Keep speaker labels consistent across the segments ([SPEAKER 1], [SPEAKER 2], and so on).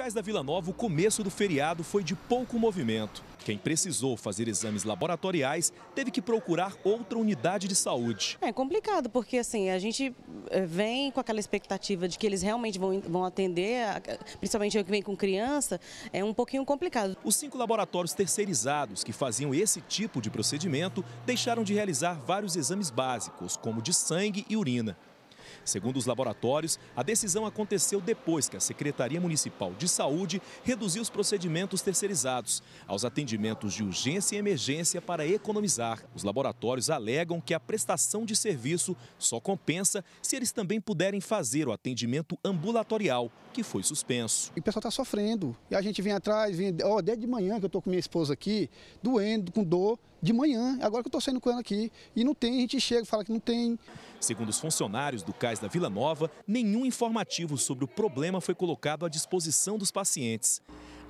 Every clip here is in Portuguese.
[SPEAKER 1] locais da Vila Nova, o começo do feriado foi de pouco movimento. Quem precisou fazer exames laboratoriais teve que procurar outra unidade de saúde.
[SPEAKER 2] É complicado, porque assim, a gente eh, vem com aquela expectativa de que eles realmente vão, vão atender, principalmente eu que venho com criança, é um pouquinho complicado.
[SPEAKER 1] Os cinco laboratórios terceirizados que faziam esse tipo de procedimento deixaram de realizar vários exames básicos, como de sangue e urina. Segundo os laboratórios, a decisão aconteceu depois que a Secretaria Municipal de Saúde reduziu os procedimentos terceirizados aos atendimentos de urgência e emergência para economizar. Os laboratórios alegam que a prestação de serviço só compensa se eles também puderem fazer o atendimento ambulatorial, que foi suspenso.
[SPEAKER 3] o pessoal está sofrendo. E a gente vem atrás, vem, oh, desde de manhã que eu estou com minha esposa aqui, doendo, com dor, de manhã, agora que eu estou saindo com ela aqui. E não tem, a gente chega e fala que não tem. Segundo os
[SPEAKER 1] funcionários do locais da Vila Nova, nenhum informativo sobre o problema foi colocado à disposição dos pacientes.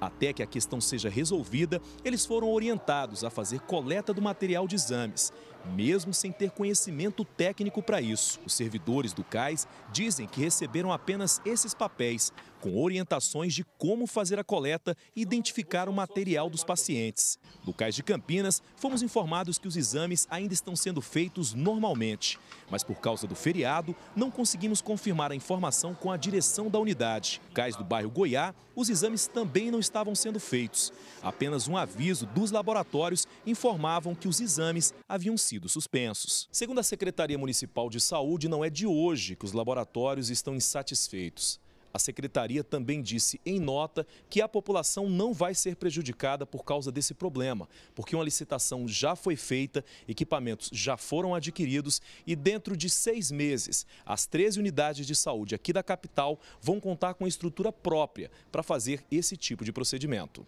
[SPEAKER 1] Até que a questão seja resolvida, eles foram orientados a fazer coleta do material de exames, mesmo sem ter conhecimento técnico para isso. Os servidores do CAIS dizem que receberam apenas esses papéis, com orientações de como fazer a coleta e identificar o material dos pacientes. No CAIS de Campinas, fomos informados que os exames ainda estão sendo feitos normalmente, mas por causa do feriado, não conseguimos confirmar a informação com a direção da unidade. No CAIS do bairro Goiá, os exames também não estão estavam sendo feitos. Apenas um aviso dos laboratórios informavam que os exames haviam sido suspensos. Segundo a Secretaria Municipal de Saúde, não é de hoje que os laboratórios estão insatisfeitos. A secretaria também disse em nota que a população não vai ser prejudicada por causa desse problema, porque uma licitação já foi feita, equipamentos já foram adquiridos e dentro de seis meses, as 13 unidades de saúde aqui da capital vão contar com estrutura própria para fazer esse tipo de procedimento.